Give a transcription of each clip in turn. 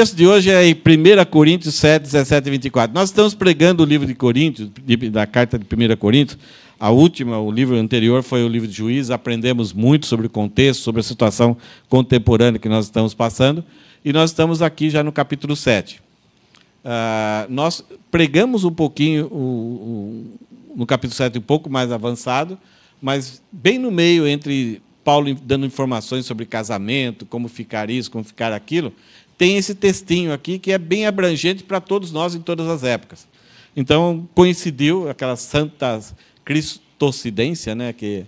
texto de hoje é em 1 Coríntios 7, 17 e 24. Nós estamos pregando o livro de Coríntios, da carta de 1 Coríntios. A última, o livro anterior, foi o livro de Juízes. Aprendemos muito sobre o contexto, sobre a situação contemporânea que nós estamos passando. E nós estamos aqui já no capítulo 7. Uh, ah, nós pregamos um pouquinho o, o, no capítulo 7, um pouco mais avançado, mas bem no meio entre Paulo dando informações sobre casamento, como ficar isso, como ficar aquilo, tem esse textinho aqui que é bem abrangente para todos nós em todas as épocas. Então, coincidiu aquela santa cristocidência, né, que,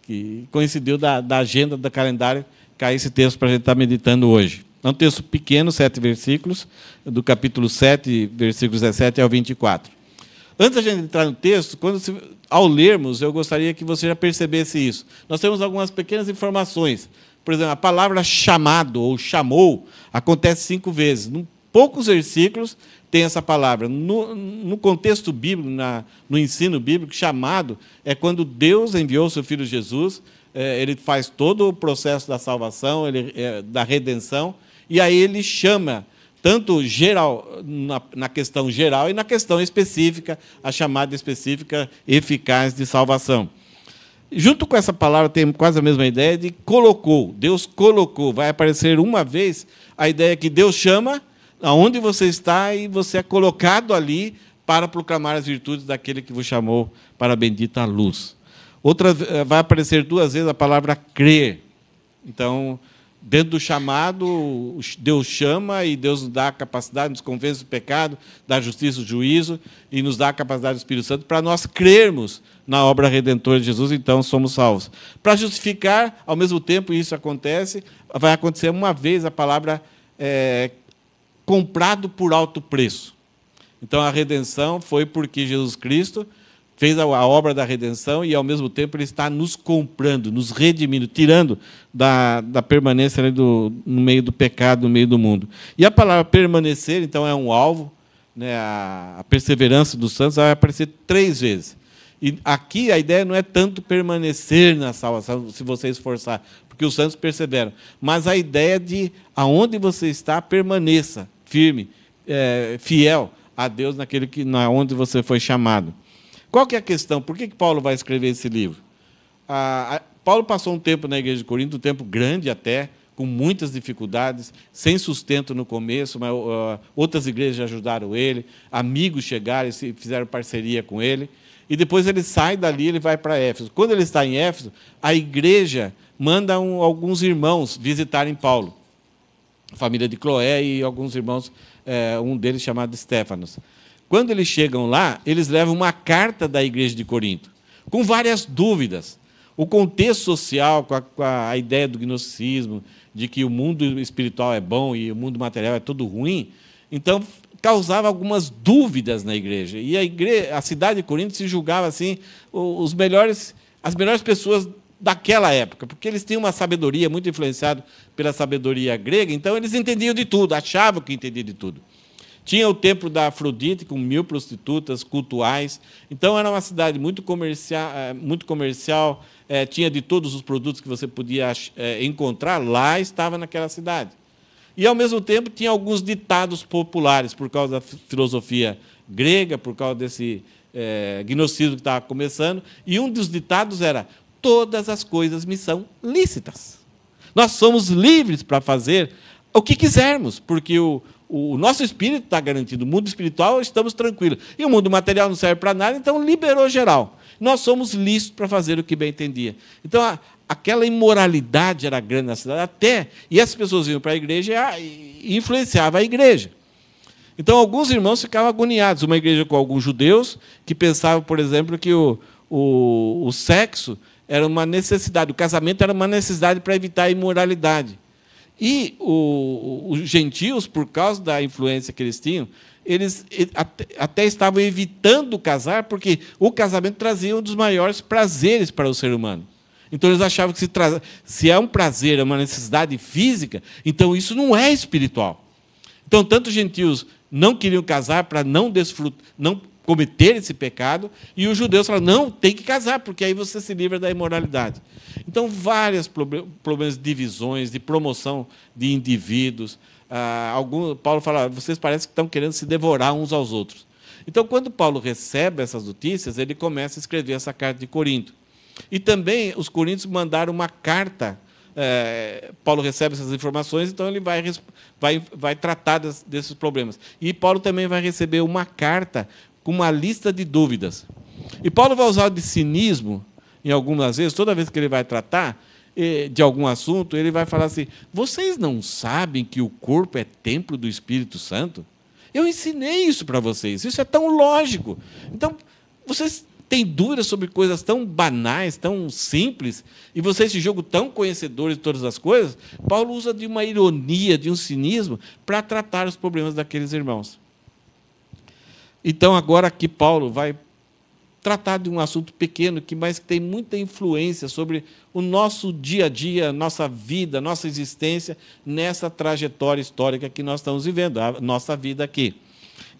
que coincidiu da, da agenda do calendário cair esse texto para a gente estar tá meditando hoje. É um texto pequeno, sete versículos, do capítulo 7, versículos 17 ao 24. Antes da gente entrar no texto, quando se, ao lermos, eu gostaria que você já percebesse isso. Nós temos algumas pequenas informações por exemplo, a palavra chamado ou chamou acontece cinco vezes. Em poucos versículos tem essa palavra. No, no contexto bíblico, na, no ensino bíblico, chamado é quando Deus enviou seu filho Jesus, é, ele faz todo o processo da salvação, ele, é, da redenção, e aí ele chama tanto geral na, na, questão geral e na questão específica, a chamada específica eficaz de salvação. Junto com essa palavra, tem quase a mesma ideia de colocou. Deus colocou. Vai aparecer uma vez a ideia que Deus chama aonde você está e você é colocado ali para proclamar as virtudes daquele que vos chamou para a bendita luz. Outra, eh, vai aparecer duas vezes a palavra crer. Então, dentro do chamado, Deus chama e Deus nos dá a capacidade, nos convence do pecado, da justiça, do juízo, e nos dá a capacidade do Espírito Santo para nós crermos na obra redentora de Jesus, então somos salvos. Para justificar, ao mesmo tempo isso acontece, vai acontecer uma vez a palavra é, comprado por alto preço. Então a redenção foi porque Jesus Cristo fez a obra da redenção e, ao mesmo tempo, ele está nos comprando, nos redimindo, tirando da, da permanência do, no meio do pecado, no meio do mundo. E a palavra permanecer, então, é um alvo, né? a, a perseverança dos santos vai aparecer três vezes. E aqui a ideia não é tanto permanecer na salvação, se você esforçar, porque os santos perceberam, mas a ideia de aonde você está, permaneça firme, é, fiel a Deus naquele que, na onde você foi chamado. Qual que é a questão? Por que, que Paulo vai escrever esse livro? Paulo passou um tempo na igreja de Corinto, um tempo grande até, com muitas dificuldades, sem sustento no começo, mas uh, outras igrejas ajudaram ele, amigos chegaram e fizeram parceria com ele. E depois ele sai dali, ele vai para Éfeso. Quando ele está em Éfeso, a igreja manda um, alguns irmãos visitarem Paulo. A família de Cloé e alguns irmãos, é, um deles chamado Stefanos. Quando eles chegam lá, eles levam uma carta da igreja de Corinto, com várias dúvidas. O contexto social, com a, com a ideia do gnosticismo, de que o mundo espiritual é bom e o mundo material é todo ruim, então, causava algumas dúvidas na igreja. E a, igreja, a cidade de Corinto se julgava assim os melhores, as melhores pessoas daquela época, porque eles tinham uma sabedoria muito influenciada pela sabedoria grega, então eles entendiam de tudo, achavam que entendiam de tudo. Tinha o templo da Afrodite com mil prostitutas cultuais, então era uma cidade muito comercial, eh, muito comercial eh, tinha de todos os produtos que você podia eh, encontrar lá estava naquela cidade. E, ao mesmo tempo, tinha alguns ditados populares, por causa da filosofia grega, por causa desse é, eh, gnosticismo que estava começando. E um dos ditados era: todas as coisas me são lícitas. Nós somos livres para fazer o que quisermos, porque o, o nosso espírito está garantido, o mundo espiritual estamos tranquilos. E o mundo material não serve para nada, então liberou geral. Nós somos lícitos para fazer o que bem entendia. Então, a, aquela imoralidade era grande na cidade, até. E as pessoas iam para a igreja e influenciava a igreja. Então, alguns irmãos ficavam agoniados. Uma igreja com alguns judeus que pensavam, por exemplo, que o, o, o sexo era uma necessidade, o casamento era uma necessidade para evitar a imoralidade. E o, os gentios, por causa da influência que eles tinham, eles até, até estavam evitando casar, porque o casamento trazia um dos maiores prazeres para o ser humano. Então eles achavam que se, tra... se é um prazer, é uma necessidade física, então isso não é espiritual. Então, tanto gentios não queriam casar para não desfrutar, não cometer esse pecado, e os judeus falaram: não, tem que casar, porque aí você se livra da imoralidade. Então, vários problemas de divisões, de promoção de indivíduos. Ah, Paulo fala: vocês parecem que estão querendo se devorar uns aos outros. Então, quando Paulo recebe essas notícias, ele começa a escrever essa carta de Corinto. E também os coríntios mandaram uma carta. É, Paulo recebe essas informações, então ele vai, vai, vai tratar des, desses problemas. E Paulo também vai receber uma carta com uma lista de dúvidas. E Paulo vai usar de cinismo em algumas vezes, toda vez que ele vai tratar eh, de algum assunto, ele vai falar assim: vocês não sabem que o corpo é templo do Espírito Santo? Eu ensinei isso para vocês, isso é tão lógico. Então, vocês tem dúvidas sobre coisas tão banais, tão simples, e vocês esse jogo tão conhecedores de todas as coisas, Paulo usa de uma ironia, de um cinismo, para tratar os problemas daqueles irmãos. Então, agora aqui, Paulo vai tratar de um assunto pequeno, que mas que tem muita influência sobre o nosso dia a dia, nossa vida, nossa existência, nessa trajetória histórica que nós estamos vivendo, a nossa vida aqui.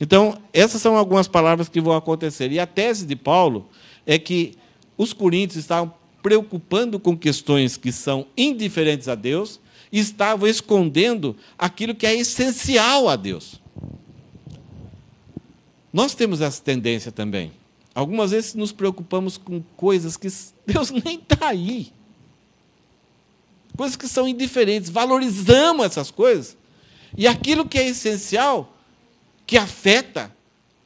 Então, essas são algumas palavras que vão acontecer. E a tese de Paulo é que os coríntios estavam preocupando com questões que são indiferentes a Deus e estavam escondendo aquilo que é essencial a Deus. Nós temos essa tendência também. Algumas vezes nos preocupamos com coisas que Deus nem está aí. Coisas que são indiferentes. Valorizamos essas coisas. E aquilo que é essencial, que afeta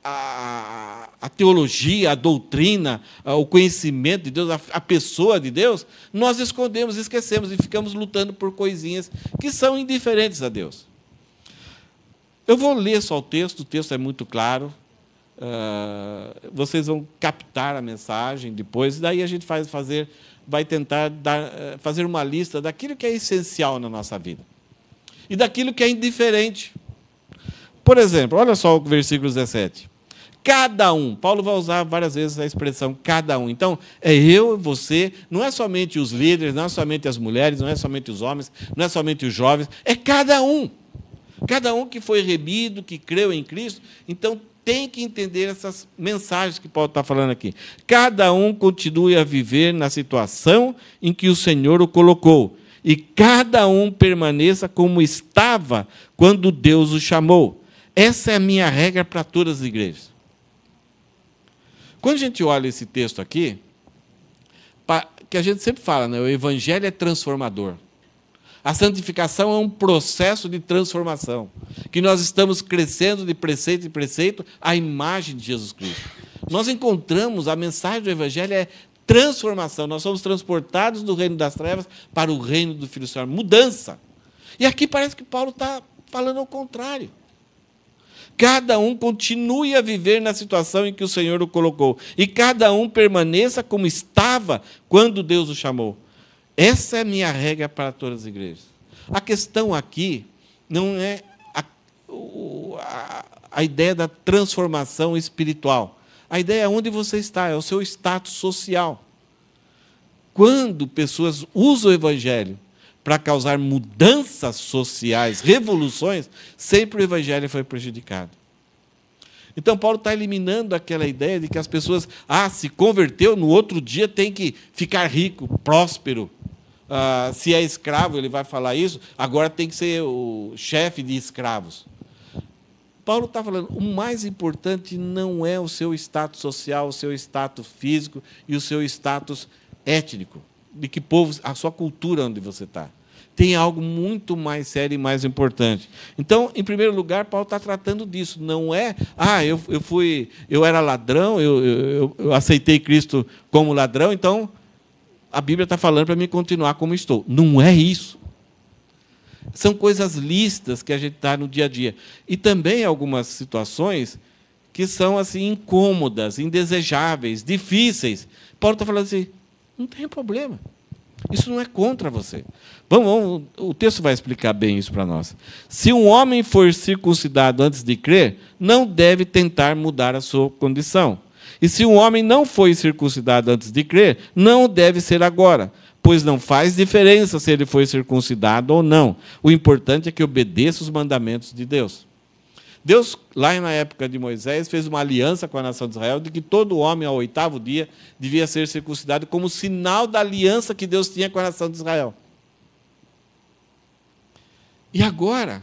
a, a teologia, a doutrina, o conhecimento de Deus, a, a pessoa de Deus, nós escondemos, esquecemos e ficamos lutando por coisinhas que são indiferentes a Deus. Eu vou ler só o texto, o texto é muito claro. Uh, vocês vão captar a mensagem depois, e daí a gente faz, fazer, vai tentar dar, ah, fazer uma lista daquilo que é essencial na nossa vida e daquilo que é indiferente. Por exemplo, olha só o versículo 17. Cada um, Paulo vai usar várias vezes a expressão cada um. Então, é eu, você, não é somente os líderes, não é somente as mulheres, não é somente os homens, não é somente os jovens, é cada um. Cada um que foi remido, que creu em Cristo, então tem que entender essas mensagens que Paulo está falando aqui. Cada um continue a viver na situação em que o Senhor o colocou, e cada um permaneça como estava quando Deus o chamou. Essa é a minha regra para todas as igrejas. Quando a gente olha esse texto aqui, que a gente sempre fala, né? o evangelho é transformador. A santificação é um processo de transformação, que nós estamos crescendo de preceito em preceito à imagem de Jesus Cristo. Nós encontramos a mensagem do evangelho é transformação. Nós somos transportados do reino das trevas para o reino do Filho do Senhor. Mudança. E aqui parece que Paulo está falando ao contrário cada um continue a viver na situação em que o Senhor o colocou. E cada um permaneça como estava quando Deus o chamou. Essa é a minha regra para todas as igrejas. A questão aqui não é a, a, a ideia da transformação espiritual. A ideia é onde você está, é o seu status social. Quando pessoas usam o evangelho para causar mudanças sociais, revoluções, sempre o evangelho foi prejudicado. Então Paulo está eliminando aquela ideia de que as pessoas, ah, se converteu, no outro dia tem que ficar rico, próspero. Ah, se é escravo, ele vai falar isso, agora tem que ser o chefe de escravos. Paulo está falando, o mais importante não é o seu status social, o seu status físico e o seu status étnico, de que povo, a sua cultura onde você está tem algo muito mais sério e mais importante. Então, em primeiro lugar, Paulo está tratando disso. Não é, ah, eu, eu fui, eu era ladrão, eu, eu, eu aceitei Cristo como ladrão, então a Bíblia está falando para mim continuar como estou. Não é isso. São coisas listas que a gente está no dia a dia. E também algumas situações que são assim incômodas, indesejáveis, difíceis. Paulo está falando assim: não tem problema. Isso não é contra você. Vamos, vamos o texto vai explicar bem isso para nós. Se um homem for circuncidado antes de crer, não deve tentar mudar a sua condição. E se um homem não foi circuncidado antes de crer, não deve ser agora, pois não faz diferença se ele foi circuncidado ou não. O importante é que obedeça os mandamentos de Deus. Deus, lá na época de Moisés, fez uma aliança com a nação de Israel de que todo homem, ao oitavo dia, devia ser circuncidado como sinal da aliança que Deus tinha com a nação de Israel. E agora,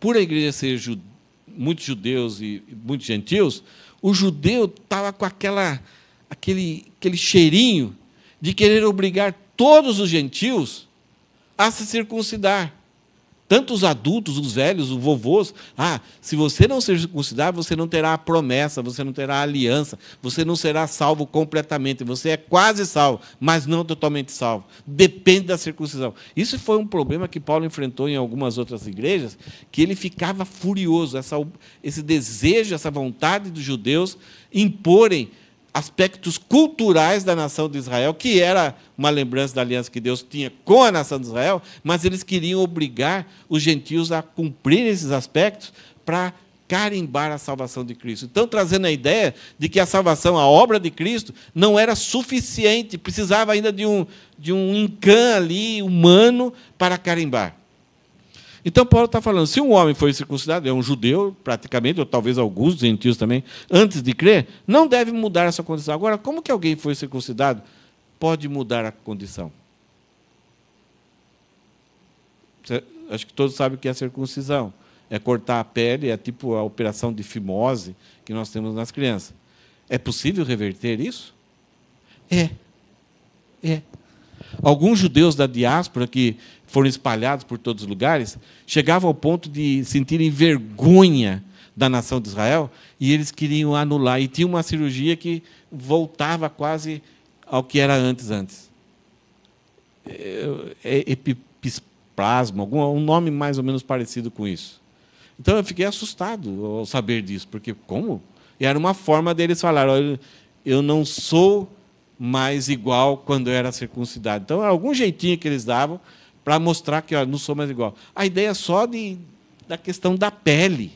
por a igreja ser ju muitos judeus e muitos gentios, o judeu estava com aquela, aquele, aquele cheirinho de querer obrigar todos os gentios a se circuncidar. Tanto os adultos, os velhos, os vovôs. Ah, se você não se circuncidar, você não terá a promessa, você não terá a aliança, você não será salvo completamente. Você é quase salvo, mas não totalmente salvo. Depende da circuncisão. Isso foi um problema que Paulo enfrentou em algumas outras igrejas, que ele ficava furioso, essa, esse desejo, essa vontade dos judeus imporem aspectos culturais da nação de Israel, que era uma lembrança da aliança que Deus tinha com a nação de Israel, mas eles queriam obrigar os gentios a cumprir esses aspectos para carimbar a salvação de Cristo. Então, trazendo a ideia de que a salvação, a obra de Cristo, não era suficiente, precisava ainda de um, de um encan ali humano para carimbar. Então, Paulo está falando: se um homem foi circuncidado, é um judeu, praticamente, ou talvez alguns gentios também, antes de crer, não deve mudar essa condição. Agora, como que alguém foi circuncidado pode mudar a condição? Acho que todos sabem o que é a circuncisão. É cortar a pele, é tipo a operação de fimose que nós temos nas crianças. É possível reverter isso? É. É. Alguns judeus da diáspora que foram espalhados por todos os lugares, chegava ao ponto de sentirem vergonha da nação de Israel e eles queriam anular. E tinha uma cirurgia que voltava quase ao que era antes antes. É, é, é episplasma, algum, um nome mais ou menos parecido com isso. Então eu fiquei assustado ao saber disso, porque como? E era uma forma deles falar: olha, eu não sou mais igual quando eu era circuncidado. Então, algum jeitinho que eles davam para mostrar que ó, não sou mais igual. A ideia é só de, da questão da pele.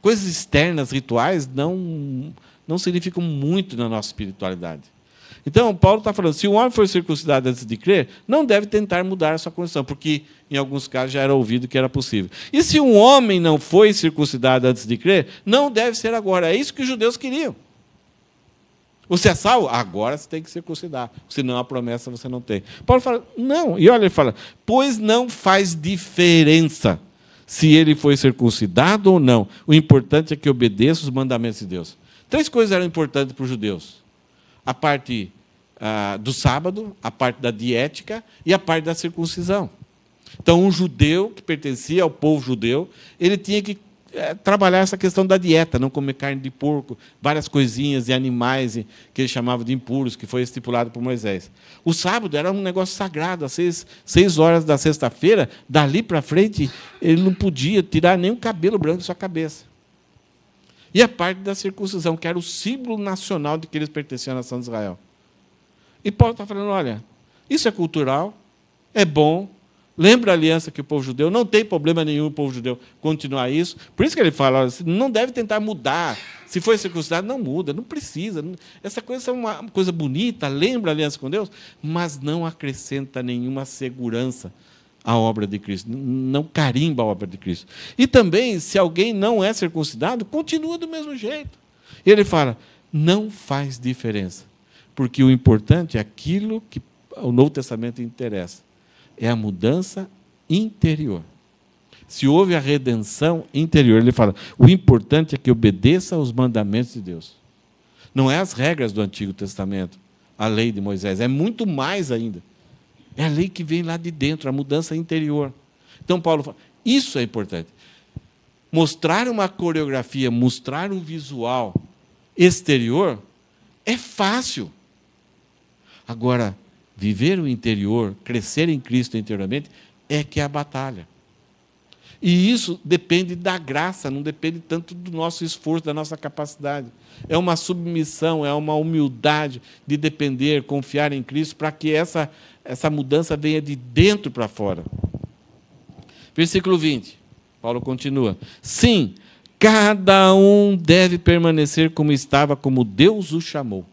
Coisas externas, rituais, não, não significam muito na nossa espiritualidade. Então, Paulo está falando: se o homem for circuncidado antes de crer, não deve tentar mudar a sua condição, porque em alguns casos já era ouvido que era possível. E se um homem não foi circuncidado antes de crer, não deve ser agora. É isso que os judeus queriam. Você é salvo? Agora você tem que circuncidar, senão a promessa você não tem. Paulo fala, não. E olha, ele fala, pois não faz diferença se ele foi circuncidado ou não. O importante é que obedeça os mandamentos de Deus. Três coisas eram importantes para os judeus: a parte ah, do sábado, a parte da diética e a parte da circuncisão. Então, um judeu que pertencia ao povo judeu, ele tinha que é, trabalhar essa questão da dieta, não comer carne de porco, várias coisinhas e animais que ele chamava de impuros, que foi estipulado por Moisés. O sábado era um negócio sagrado, às seis, seis horas da sexta-feira, dali para frente, ele não podia tirar nem cabelo branco da sua cabeça. E a é parte da circuncisão, que era o símbolo nacional de que eles pertenciam à nação de Israel. E Paulo está falando: olha, isso é cultural, é bom, Lembra a aliança que o povo judeu não tem problema nenhum o povo judeu continuar isso. Por isso que ele fala, assim, não deve tentar mudar. Se foi circuncidado, não muda, não precisa. Essa coisa é uma coisa bonita, lembra a aliança com Deus, mas não acrescenta nenhuma segurança à obra de Cristo, não carimba a obra de Cristo. E também, se alguém não é circuncidado, continua do mesmo jeito. Ele fala, não faz diferença, porque o importante é aquilo que o Novo Testamento interessa é a mudança interior. Se houve a redenção interior, ele fala: o importante é que obedeça aos mandamentos de Deus. Não é as regras do Antigo Testamento, a lei de Moisés, é muito mais ainda. É a lei que vem lá de dentro, a mudança interior. Então, Paulo fala: isso é importante. Mostrar uma coreografia, mostrar um visual exterior é fácil. Agora, viver o interior, crescer em Cristo interiormente, é que é a batalha. E isso depende da graça, não depende tanto do nosso esforço, da nossa capacidade. É uma submissão, é uma humildade de depender, confiar em Cristo, para que essa, essa mudança venha de dentro para fora. Versículo 20, Paulo continua: Sim, cada um deve permanecer como estava, como Deus o chamou.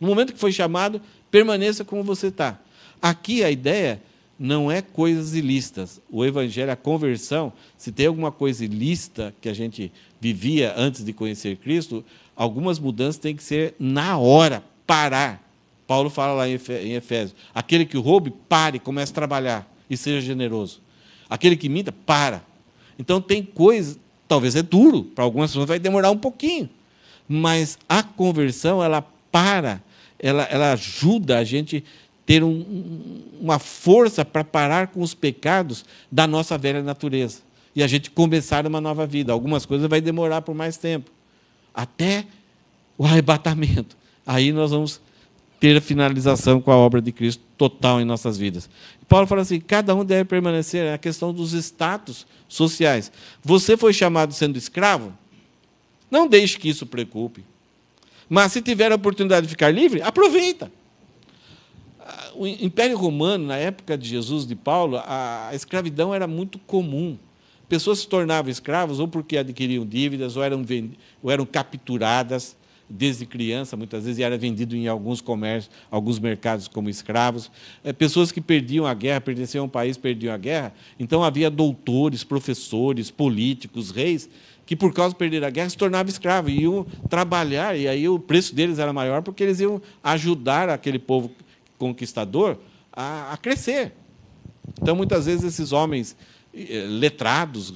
No momento que foi chamado, Permaneça como você está. Aqui a ideia não é coisas ilícitas. O evangelho, a conversão, se tem alguma coisa ilícita que a gente vivia antes de conhecer Cristo, algumas mudanças têm que ser na hora, parar. Paulo fala lá em Efésios: aquele que roube, pare, comece a trabalhar e seja generoso. Aquele que minta, para. Então tem coisas, talvez é duro, para algumas pessoas vai demorar um pouquinho, mas a conversão ela para ela, ela ajuda a gente ter um, uma força para parar com os pecados da nossa velha natureza e a gente começar uma nova vida. Algumas coisas vai demorar por mais tempo, até o arrebatamento. Aí nós vamos ter a finalização com a obra de Cristo total em nossas vidas. Paulo fala assim: cada um deve permanecer, é a questão dos status sociais. Você foi chamado sendo escravo? Não deixe que isso preocupe. Mas se tiver a oportunidade de ficar livre, aproveita. Ah, o Império Romano, na época de Jesus, de Paulo, a escravidão era muito comum. Pessoas se tornavam escravos ou porque adquiriam dívidas, ou eram, ou eram capturadas desde criança, muitas vezes, e era vendido em alguns comércios, alguns mercados como escravos. É, pessoas que perdiam a guerra, pertenciam a um país, perdiam a guerra. Então havia doutores, professores, políticos, reis, que por causa de perder a guerra se tornava escravo e iam trabalhar e aí o preço deles era maior porque eles iam ajudar aquele povo conquistador a, a crescer. Então muitas vezes esses homens eh, letrados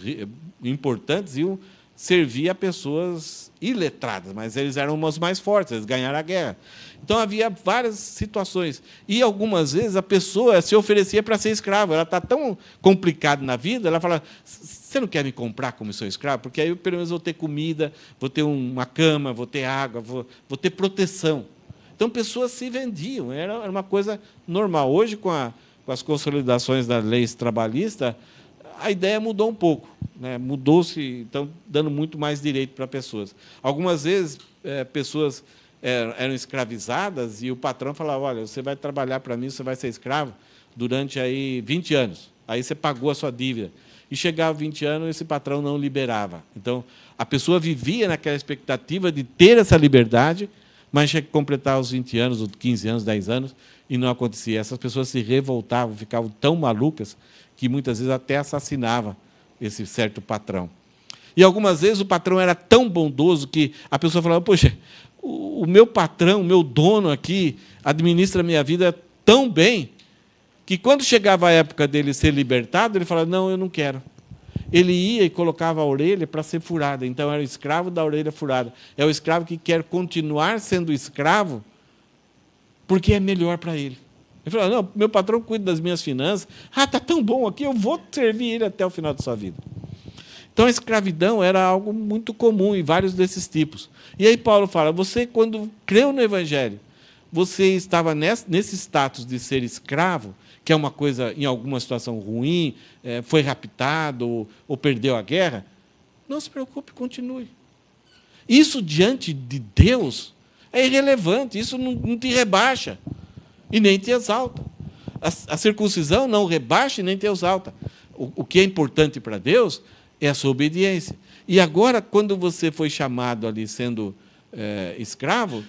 importantes iam servir a pessoas iletradas, mas eles eram os mais fortes, eles ganharam a guerra. Então havia várias situações. E algumas vezes a pessoa se oferecia para ser escravo Ela está tão complicada na vida, ela fala: você não quer me comprar como seu escravo? Porque aí eu, pelo menos vou ter comida, vou ter uma cama, vou ter água, vou, vou ter proteção. Então, pessoas se vendiam, era, uma coisa normal. Hoje, com, a, com as consolidações das leis trabalhistas, a ideia mudou um pouco. Né? Mudou-se, então, dando muito mais direito para pessoas. Algumas vezes, é, pessoas é, eram escravizadas e o patrão falava: Olha, você vai trabalhar para mim, você vai ser escravo durante aí 20 anos. Aí você pagou a sua dívida e chegava 20 anos esse patrão não liberava. Então, a pessoa vivia naquela expectativa de ter essa liberdade, mas tinha que completar os 20 anos, os 15 anos, 10 anos, e não acontecia. Essas pessoas se revoltavam, ficavam tão malucas que muitas vezes até assassinava esse certo patrão. E algumas vezes o patrão era tão bondoso que a pessoa falava: Poxa, o meu patrão, o meu dono aqui, administra a minha vida tão bem que quando chegava a época dele ser libertado, ele falava: Não, eu não quero. Ele ia e colocava a orelha para ser furada. Então era o escravo da orelha furada. É o escravo que quer continuar sendo escravo porque é melhor para ele. Ele falou: Não, meu patrão cuida das minhas finanças. Ah, tá tão bom aqui, eu vou servir ele até o final da sua vida. Então a escravidão era algo muito comum em vários desses tipos. E aí Paulo fala: você, quando creu no Evangelho, você estava nesse status de ser escravo, que é uma coisa em alguma situação ruim, é, foi raptado ou, perdeu a guerra, não se preocupe, continue. Isso diante de Deus é irrelevante, isso não, te rebaixa e nem te exalta. A, circuncisão não rebaixa e nem te exalta. O, o que é importante para Deus é a sua obediência. E agora, quando você foi chamado ali sendo é, escravo,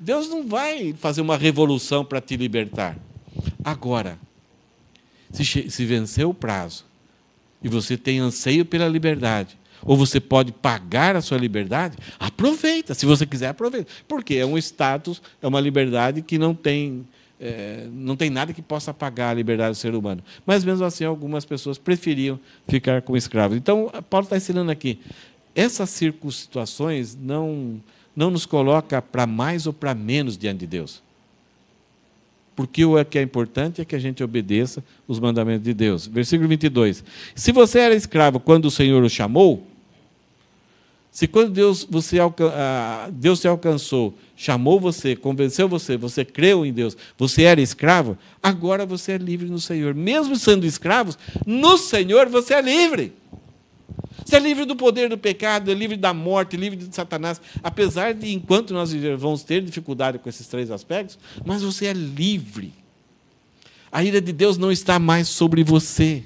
Deus não vai fazer uma revolução para te libertar. Agora, se, se o prazo e você tem anseio pela liberdade, ou você pode pagar a sua liberdade, aproveita, se você quiser, aproveita. Porque é um status, é uma liberdade que não tem, é, não tem nada que possa pagar a liberdade do ser humano. Mas mesmo assim, algumas pessoas preferiam ficar com escravos. Então, Paulo está ensinando aqui, essas circunstâncias não, não nos coloca para mais ou para menos diante de Deus. Porque o é que é importante é que a gente obedeça os mandamentos de Deus. Versículo 22. Se você era escravo quando o Senhor o chamou, se quando Deus, você, ah, Deus te alcançou, chamou você, convenceu você, você creu em Deus, você era escravo, agora você é livre no Senhor. Mesmo sendo escravos, no Senhor você é livre. Você é livre do poder do pecado, é livre da morte, livre de Satanás. Apesar de, enquanto nós vamos ter dificuldade com esses três aspectos, mas você é livre. A ira de Deus não está mais sobre você.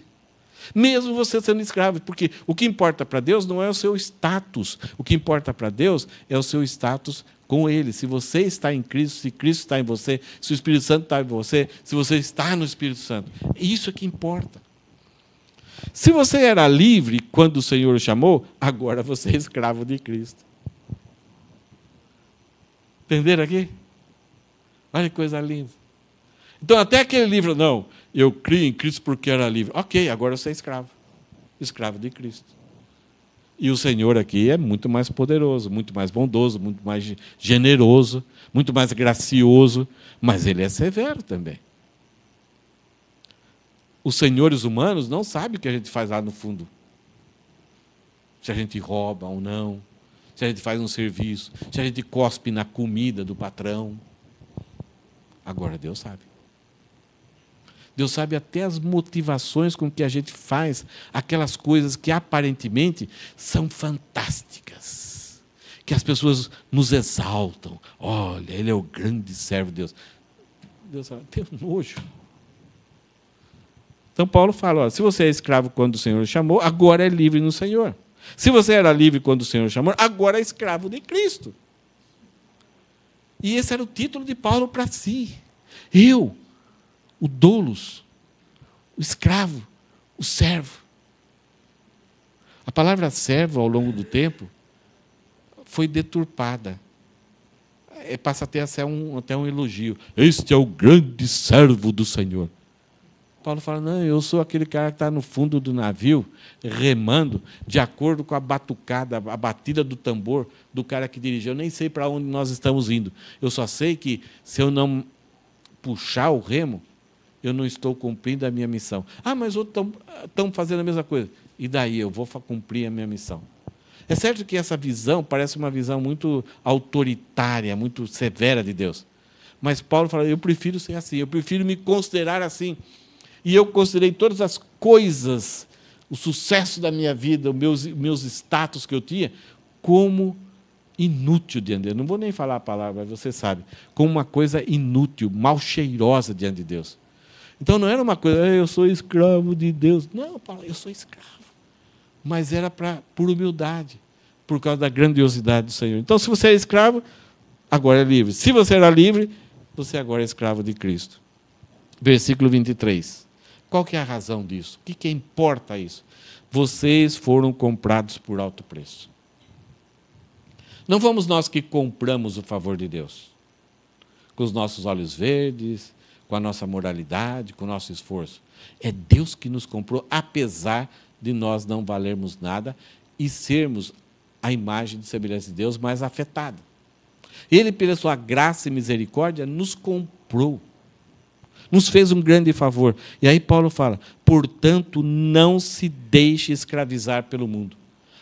Mesmo você sendo escravo, porque o que importa para Deus não é o seu status, o que importa para Deus é o seu status com Ele. Se você está em Cristo, se Cristo está em você, se o Espírito Santo está em você, se você está no Espírito Santo, é isso é que importa. Se você era livre quando o Senhor o chamou, agora você é escravo de Cristo. Entenderam aqui? Olha que coisa linda. Então, até aquele livro, não, eu criei em Cristo porque era livre. Ok, agora você é escravo. Escravo de Cristo. E o Senhor aqui é muito mais poderoso, muito mais bondoso, muito mais generoso, muito mais gracioso, mas ele é severo também os senhores humanos não sabem o que a gente faz lá no fundo. Se a gente rouba ou não, se a gente faz um serviço, se a gente cospe na comida do patrão. Agora Deus sabe. Deus sabe até as motivações com que a gente faz aquelas coisas que aparentemente são fantásticas, que as pessoas nos exaltam. Olha, ele é o grande servo de Deus. Deus sabe, tem nojo. Então Paulo fala: ó, se você é escravo quando o Senhor chamou, agora é livre no Senhor. Se você era livre quando o Senhor chamou, agora é escravo de Cristo. E esse era o título de Paulo para si. Eu, o doulos, o escravo, o servo. A palavra servo, ao longo do tempo, foi deturpada. É, passa a ter até um, até um elogio. Este é o grande servo do Senhor. Paulo fala: não, eu sou aquele cara que está no fundo do navio, remando, de acordo com a batucada, a batida do tambor do cara que dirigiu. Eu nem sei para onde nós estamos indo. Eu só sei que se eu não puxar o remo, eu não estou cumprindo a minha missão. Ah, mas outros estão fazendo a mesma coisa. E daí eu vou cumprir a minha missão. É certo que essa visão parece uma visão muito autoritária, muito severa de Deus. Mas Paulo fala: eu prefiro ser assim, eu prefiro me considerar assim e eu considerei todas as coisas, o sucesso da minha vida, os meus, meus status que eu tinha, como inútil diante de Deus. Não vou nem falar a palavra, você sabe. Como uma coisa inútil, mal cheirosa diante de Deus. Então não era uma coisa, eu sou escravo de Deus. Não, Paulo, eu sou escravo. Mas era pra, por humildade, por causa da grandiosidade do Senhor. Então, se você era é escravo, agora é livre. Se você era livre, você agora é escravo de Cristo. Versículo 23. Qual que é a razão disso? O que, que importa isso? Vocês foram comprados por alto preço. Não fomos nós que compramos o favor de Deus. Com os nossos olhos verdes, com a nossa moralidade, com o nosso esforço. É Deus que nos comprou, apesar de nós não valermos nada e sermos a imagem de semelhança de Deus mais afetada. Ele, pela sua graça e misericórdia, nos comprou nos fez um grande favor. E aí Paulo fala: portanto, não se deixe escravizar pelo mundo.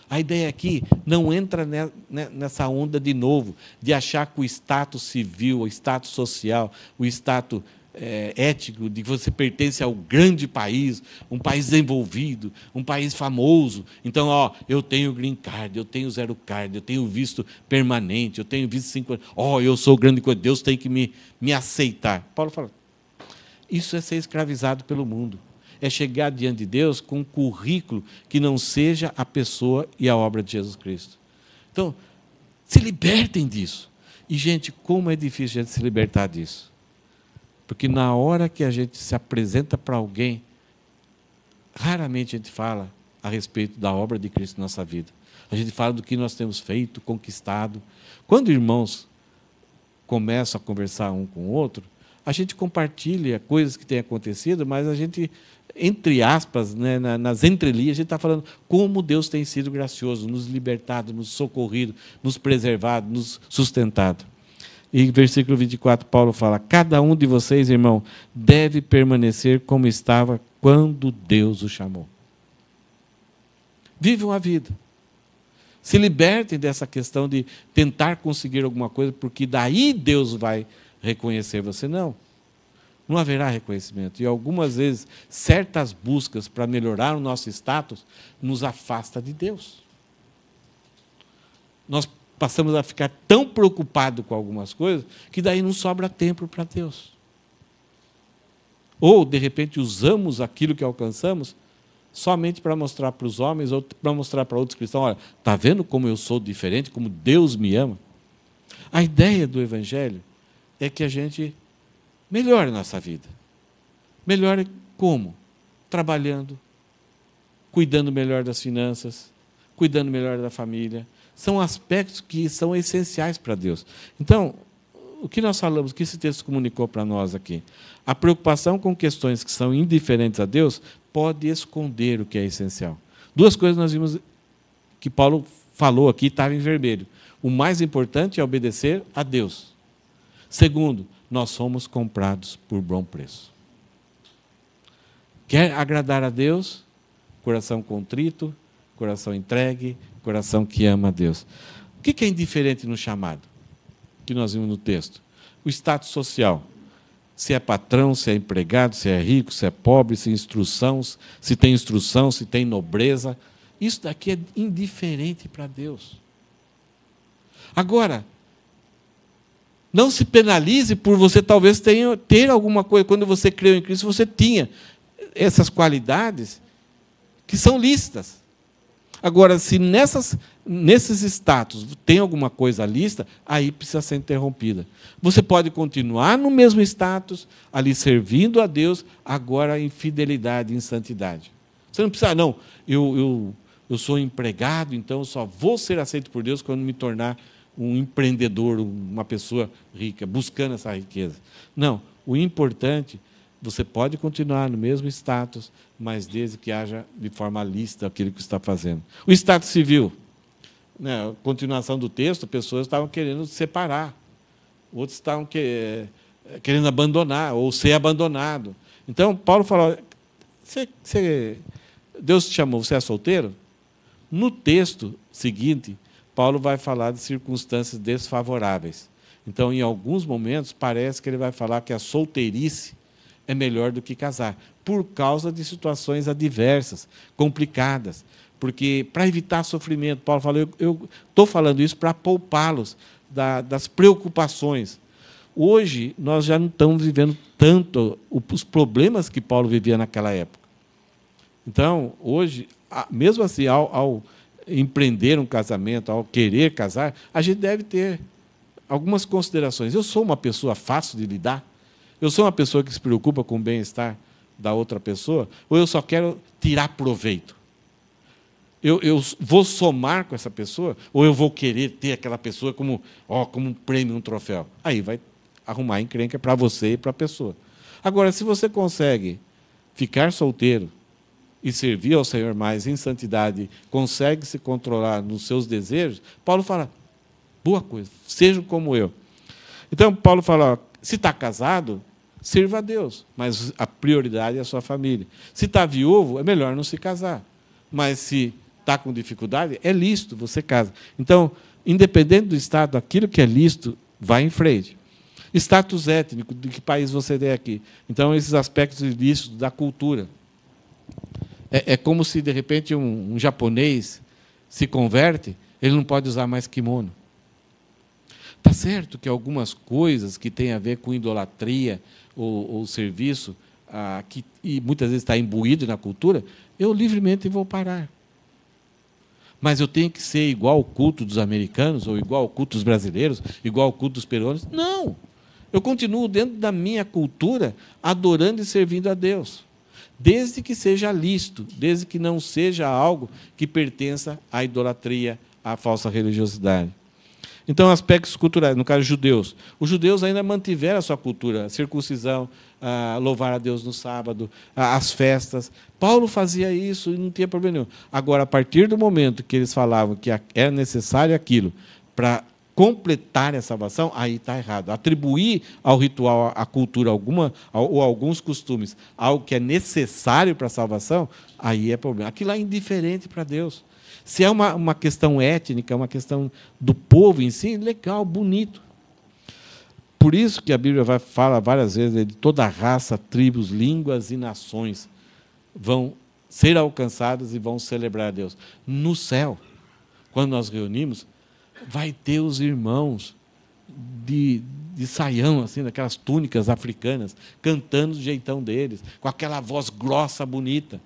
A ideia aqui não entra nessa onda de novo, de achar que o status civil, o status social, o status é, ético, de que você pertence ao grande país, um país desenvolvido, um país famoso. Então, ó, eu tenho green card, eu tenho zero card, eu tenho visto permanente, eu tenho visto cinco anos. Ó, eu sou grande coisa, Deus tem que me, me aceitar. Paulo fala, isso é ser escravizado pelo mundo. É chegar diante de Deus com um currículo que não seja a pessoa e a obra de Jesus Cristo. Então, se libertem disso. E, gente, como é difícil a gente se libertar disso. Porque na hora que a gente se apresenta para alguém, raramente a gente fala a respeito da obra de Cristo na nossa vida. A gente fala do que nós temos feito, conquistado. Quando irmãos começam a conversar um com o outro, a gente compartilha coisas que têm acontecido, mas a gente, entre aspas, né, nas entrelinhas, a gente está falando como Deus tem sido gracioso, nos libertado, nos socorrido, nos preservado, nos sustentado. E versículo 24, Paulo fala: Cada um de vocês, irmão, deve permanecer como estava quando Deus o chamou. Vivam a vida. Se libertem dessa questão de tentar conseguir alguma coisa, porque daí Deus vai reconhecer você. Não. Não haverá reconhecimento. E algumas vezes, certas buscas para melhorar o nosso status nos afasta de Deus. Nós passamos a ficar tão preocupados com algumas coisas que daí não sobra tempo para Deus. Ou, de repente, usamos aquilo que alcançamos somente para mostrar para os homens ou para mostrar para outros cristãos: olha, está vendo como eu sou diferente, como Deus me ama? A ideia do Evangelho é que a gente melhore a nossa vida. Melhore como? Trabalhando, cuidando melhor das finanças, cuidando melhor da família. São aspectos que são essenciais para Deus. Então, o que nós falamos, o que esse texto comunicou para nós aqui? A preocupação com questões que são indiferentes a Deus pode esconder o que é essencial. Duas coisas nós vimos que Paulo falou aqui, estava em vermelho. O mais importante é obedecer a Deus. Segundo, nós somos comprados por bom preço. Quer agradar a Deus? Coração contrito, coração entregue, coração que ama a Deus. O que é indiferente no chamado? Que nós vimos no texto. O status social. Se é patrão, se é empregado, se é rico, se é pobre, se, instrução, se tem instrução, se tem nobreza. Isso daqui é indiferente para Deus. Agora, não se penalize por você talvez tenha, ter alguma coisa. Quando você creu em Cristo, você tinha essas qualidades que são lícitas. Agora, se nessas, nesses status tem alguma coisa lista, aí precisa ser interrompida. Você pode continuar no mesmo status, ali servindo a Deus, agora em fidelidade, em santidade. Você não precisa, ah, não, eu, eu, eu sou empregado, então só vou ser aceito por Deus quando me tornar um empreendedor, uma pessoa rica, buscando essa riqueza. Não, o importante, você pode continuar no mesmo status, mas desde que haja de forma lista aquilo que está fazendo. O estado civil, né, continuação do texto, pessoas estavam querendo se separar, outros estavam que, eh, querendo abandonar ou ser abandonado. Então, Paulo falou: você, você, Deus te chamou, você é solteiro? No texto seguinte, Paulo vai falar de circunstâncias desfavoráveis. Então, em alguns momentos, parece que ele vai falar que a solteirice é melhor do que casar, por causa de situações adversas, complicadas. Porque, para evitar sofrimento, Paulo falou: eu estou falando isso para poupá-los da, das preocupações. Hoje, nós já não estamos vivendo tanto os problemas que Paulo vivia naquela época. Então, hoje, mesmo assim, ao, ao empreender um casamento, ao querer casar, a gente deve ter algumas considerações. Eu sou uma pessoa fácil de lidar? Eu sou uma pessoa que se preocupa com o bem-estar da outra pessoa? Ou eu só quero tirar proveito? Eu, eu, vou somar com essa pessoa ou eu vou querer ter aquela pessoa como, ó, como um prêmio, um troféu? Aí vai arrumar encrenca para você e para a pessoa. Agora, se você consegue ficar solteiro, e servir ao Senhor mais em santidade, consegue se controlar nos seus desejos, Paulo fala, boa coisa, seja como eu. Então, Paulo fala, se está casado, sirva a Deus, mas a prioridade é a sua família. Se está viúvo, é melhor não se casar. Mas se está com dificuldade, é lícito, você casa. Então, independente do Estado, aquilo que é lícito, vai em frente. Status étnico, de que país você é aqui. Então, esses aspectos ilícitos da cultura. É, é como se, de repente, um, um japonês se converte, ele não pode usar mais kimono. Está certo que algumas coisas que têm a ver com idolatria ou, ou serviço, ah, que, e muitas vezes está imbuído na cultura, eu livremente vou parar. Mas eu tenho que ser igual ao culto dos americanos, ou igual ao culto dos brasileiros, igual ao culto dos peruanos. Não! Eu continuo dentro da minha cultura, adorando e servindo a Deus desde que seja lícito, desde que não seja algo que pertença à idolatria, à falsa religiosidade. Então, aspectos culturais, no caso judeus. Os judeus ainda mantiveram a sua cultura, a circuncisão, a louvar a Deus no sábado, as festas. Paulo fazia isso e não tinha problema nenhum. Agora, a partir do momento que eles falavam que era necessário aquilo para completar a salvação, aí está errado. Atribuir ao ritual, à cultura alguma, ou alguns costumes, algo que é necessário para a salvação, aí é problema. Aquilo é indiferente para Deus. Se é uma, uma questão étnica, uma questão do povo em si, legal, bonito. Por isso que a Bíblia vai, fala várias vezes né, de toda raça, tribos, línguas e nações vão ser alcançadas e vão celebrar a Deus. No céu, quando nós reunimos, vai ter os irmãos de, de saião, assim, daquelas túnicas africanas, cantando do jeitão deles, com aquela voz grossa, bonita.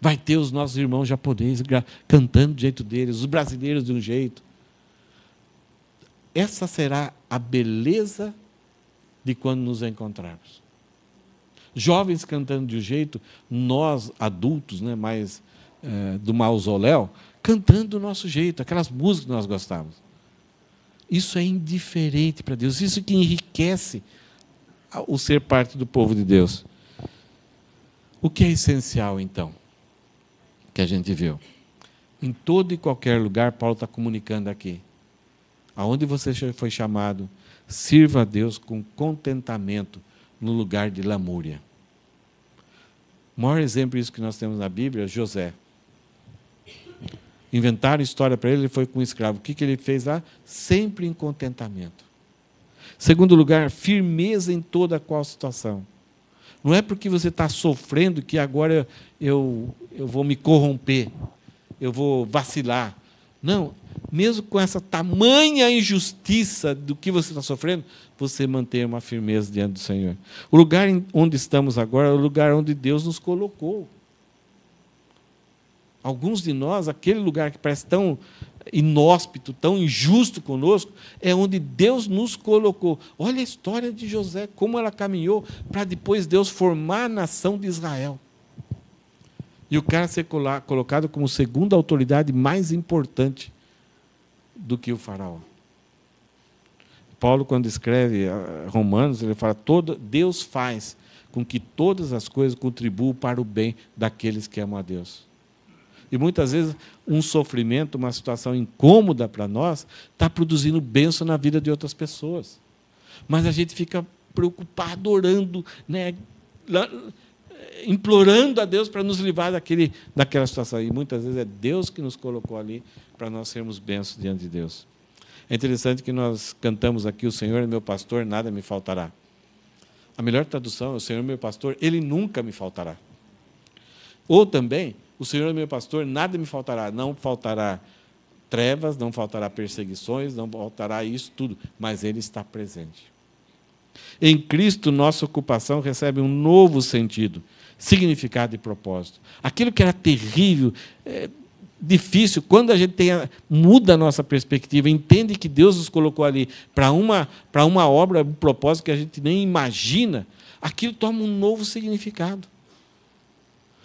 Vai ter os nossos irmãos japoneses cantando do jeito deles, os brasileiros de um jeito. Essa será a beleza de quando nos encontrarmos. Jovens cantando de um jeito, nós adultos, né, mais é, do mausoléu, cantando do nosso jeito, aquelas músicas que nós gostávamos. Isso é indiferente para Deus, isso que enriquece o ser parte do povo de Deus. O que é essencial, então, que a gente viu? Em todo e qualquer lugar, Paulo está comunicando aqui. Aonde você foi chamado, sirva a Deus com contentamento no lugar de lamúria. O maior exemplo disso que nós temos na Bíblia é José inventaram história para ele, ele foi com um escravo. O que, que ele fez lá? Sempre em contentamento. Segundo lugar, firmeza em toda qual situação. Não é porque você está sofrendo que agora eu, eu vou me corromper, eu vou vacilar. Não, mesmo com essa tamanha injustiça do que você está sofrendo, você mantém uma firmeza diante do Senhor. O lugar onde estamos agora é o lugar onde Deus nos colocou. Alguns de nós, aquele lugar que parece tão inóspito, tão injusto conosco, é onde Deus nos colocou. Olha a história de José, como ela caminhou para depois Deus formar a nação de Israel. E o cara ser colocado como segunda autoridade mais importante do que o faraó. Paulo, quando escreve ah, Romanos, ele fala: todo, Deus faz com que todas as coisas contribuam para o bem daqueles que amam a Deus. E muitas vezes um sofrimento, uma situação incômoda para nós, está produzindo benção na vida de outras pessoas. Mas a gente fica preocupado, orando, né? implorando a Deus para nos livrar daquele, daquela situação. E muitas vezes é Deus que nos colocou ali para nós sermos bênçãos diante de Deus. É interessante que nós cantamos aqui: O Senhor é meu pastor, nada me faltará. A melhor tradução é: O Senhor é meu pastor, ele nunca me faltará. Ou também, o Senhor é meu pastor, nada me faltará. Não faltará trevas, não faltará perseguições, não faltará isso tudo, mas Ele está presente. Em Cristo, nossa ocupação recebe um novo sentido, significado e propósito. Aquilo que era terrível, é, difícil, quando a gente tem, muda a nossa perspectiva, entende que Deus nos colocou ali para uma, uma obra, um propósito que a gente nem imagina, aquilo toma um novo significado.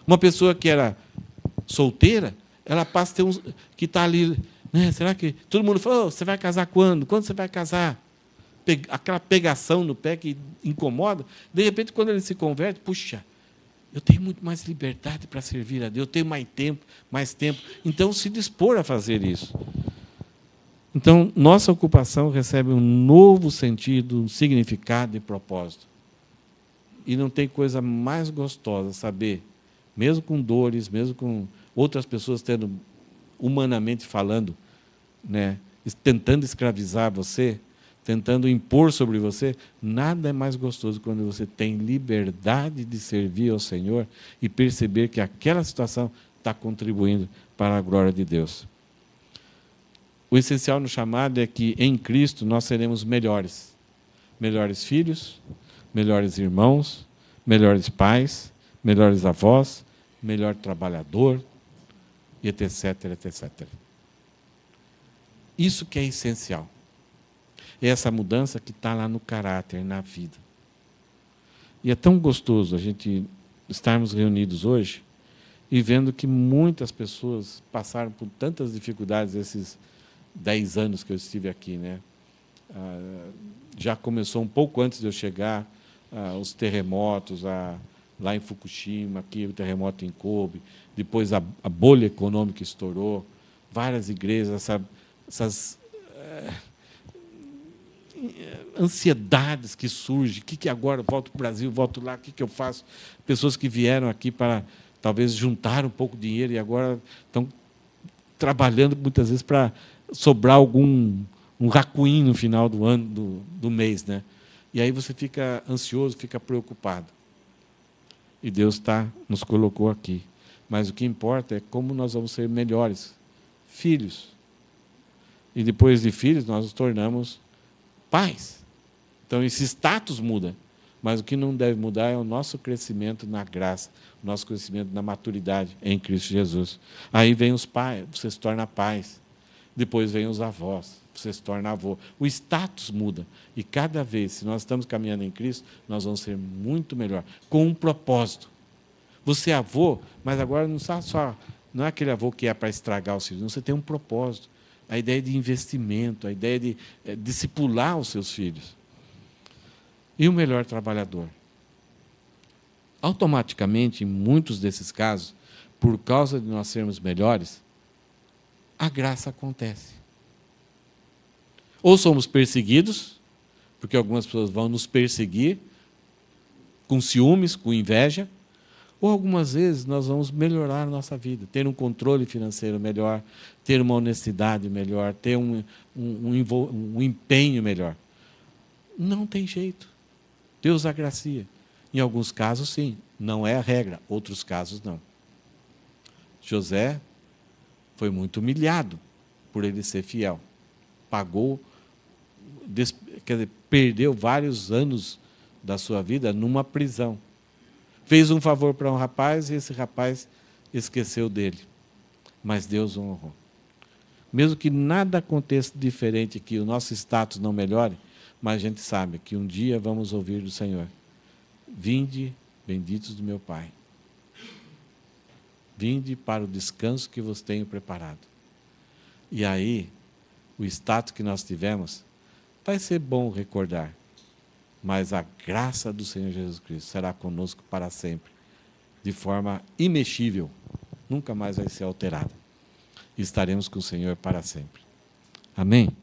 Uma pessoa que era solteira, ela passa a ter uns. que está ali. Né? Será que. Todo mundo fala, oh, você vai casar quando? Quando você vai casar? Aquela pegação no pé que incomoda. De repente, quando ele se converte, puxa, eu tenho muito mais liberdade para servir a Deus, eu tenho mais tempo, mais tempo. Então, se dispor a fazer isso. Então, nossa ocupação recebe um novo sentido, um significado e propósito. E não tem coisa mais gostosa saber mesmo com dores, mesmo com outras pessoas tendo, humanamente falando, né, tentando escravizar você, tentando impor sobre você, nada é mais gostoso quando você tem liberdade de servir ao Senhor e perceber que aquela situação está contribuindo para a glória de Deus. O essencial no chamado é que em Cristo nós seremos melhores. Melhores filhos, melhores irmãos, melhores pais, melhores avós, melhor trabalhador, etc, etc. Isso que é essencial. É essa mudança que está lá no caráter, na vida. E é tão gostoso a gente estarmos reunidos hoje e vendo que muitas pessoas passaram por tantas dificuldades esses dez anos que eu estive aqui, né? Ah, já começou um pouco antes de eu chegar ah, os terremotos, a, lá em Fukushima, aqui o terremoto em Kobe, depois a, a bolha econômica estourou, várias igrejas, essa, essas é, ansiedades que surgem, o que, que agora, volto para o Brasil, volto lá, o que, que eu faço? Pessoas que vieram aqui para talvez juntar um pouco de dinheiro e agora estão trabalhando muitas vezes para sobrar algum um racuim no final do ano, do, do mês, né? E aí você fica ansioso, fica preocupado. E Deus está nos colocou aqui. Mas o que importa é como nós vamos ser melhores filhos. E depois de filhos, nós nos tornamos pais. Então esse status muda. Mas o que não deve mudar é o nosso crescimento na graça, o nosso crescimento na maturidade em Cristo Jesus. Aí vem os pais, você se torna pais. Depois vem os avós você se torna avô. O status muda. E cada vez, se nós estamos caminhando em Cristo, nós vamos ser muito melhor, com um propósito. Você é avô, mas agora não está só. Não é aquele avô que é para estragar os filhos, você tem um propósito. A ideia de investimento, a ideia de é, discipular os seus filhos. E o melhor trabalhador. Automaticamente, em muitos desses casos, por causa de nós sermos melhores, a graça acontece ou somos perseguidos, porque algumas pessoas vão nos perseguir com ciúmes, com inveja, ou algumas vezes nós vamos melhorar a nossa vida, ter um controle financeiro melhor, ter uma honestidade melhor, ter um, um, um, um empenho melhor. Não tem jeito. Deus agracia. Em alguns casos, sim, não é a regra, outros casos, não. José foi muito humilhado por ele ser fiel. Pagou des, quer dizer, perdeu vários anos da sua vida numa prisão. Fez um favor para um rapaz e esse rapaz esqueceu dele. Mas Deus o honrou. Mesmo que nada aconteça diferente, que o nosso status não melhore, mas a gente sabe que um dia vamos ouvir do Senhor: Vinde, benditos do meu Pai. Vinde para o descanso que vos tenho preparado. E aí, o status que nós tivemos vai ser bom recordar. Mas a graça do Senhor Jesus Cristo será conosco para sempre, de forma imexível, nunca mais vai ser alterada. Estaremos com o Senhor para sempre. Amém?